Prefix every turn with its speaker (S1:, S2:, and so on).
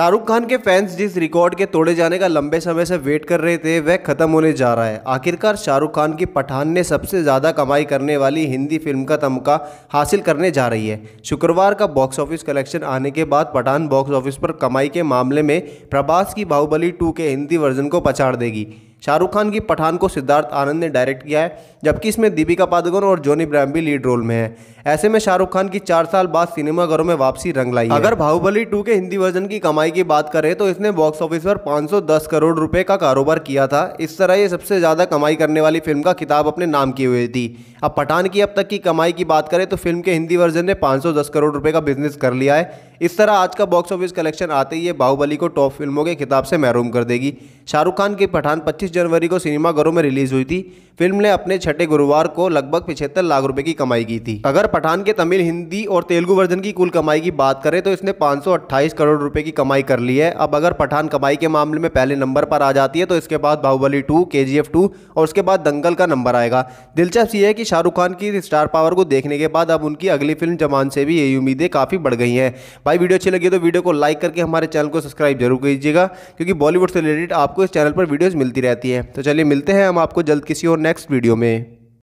S1: शाहरुख खान के फैंस जिस रिकॉर्ड के तोड़े जाने का लंबे समय से वेट कर रहे थे वह खत्म होने जा रहा है आखिरकार शाहरुख खान की पठान ने सबसे ज़्यादा कमाई करने वाली हिंदी फिल्म का तमका हासिल करने जा रही है शुक्रवार का बॉक्स ऑफिस कलेक्शन आने के बाद पठान बॉक्स ऑफिस पर कमाई के मामले में प्रभास की बाहुबली टू के हिंदी वर्जन को पछाड़ देगी शाहरुख खान की पठान को सिद्धार्थ आनंद ने डायरेक्ट किया है जबकि इसमें दीपिका पादुकोण और जॉनी ब्रैम भी लीड रोल में है ऐसे में शाहरुख खान की चार साल बाद सिनेमाघरों में वापसी रंग लाई अगर बाहुबली टू के हिंदी वर्जन की कमाई की बात करें तो इसने बॉक्स ऑफिस पर पाँच करोड़ रुपए का कारोबार किया था इस तरह ये सबसे ज़्यादा कमाई करने वाली फिल्म का खिताब अपने नाम की हुई थी अब पठान की अब तक की कमाई की बात करें तो फिल्म के हिंदी वर्जन ने पाँच करोड़ रुपये का बिजनेस कर लिया है इस तरह आज का बॉक्स ऑफिस कलेक्शन आते ही बाहुबली को टॉप फिल्मों के खिताब से महरूम कर देगी शाहरुख खान की पठान पच्चीस 26 जनवरी को सिनेमाघरों में रिलीज हुई थी फिल्म ने अपने छठे गुरुवार को लगभग पिछहत्तर लाख रुपए की कमाई की थी अगर पठान के तमिल हिंदी और तेलुगु वर्जन की कुल कमाई की बात करें तो इसने पाँच करोड़ रुपए की कमाई कर ली है अब अगर पठान कमाई के मामले में पहले नंबर पर आ जाती है तो इसके बाद बाहुबली टू के जी और उसके बाद दंगल का नंबर आएगा दिलचस्प ये है कि शाहरुख खान की स्टार पावर को देखने के बाद अब उनकी अगली फिल्म जमान से भी यही उम्मीदें काफ़ी बढ़ गई हैं भाई वीडियो अच्छी लगी तो वीडियो को लाइक करके हमारे चैनल को सब्सक्राइब जरूर कीजिएगा क्योंकि बॉलीवुड से रिलेटेड आपको इस चैनल पर वीडियोज़ मिलती रहती जाती है तो चलिए मिलते हैं हम आपको जल्द किसी और नेक्स्ट वीडियो में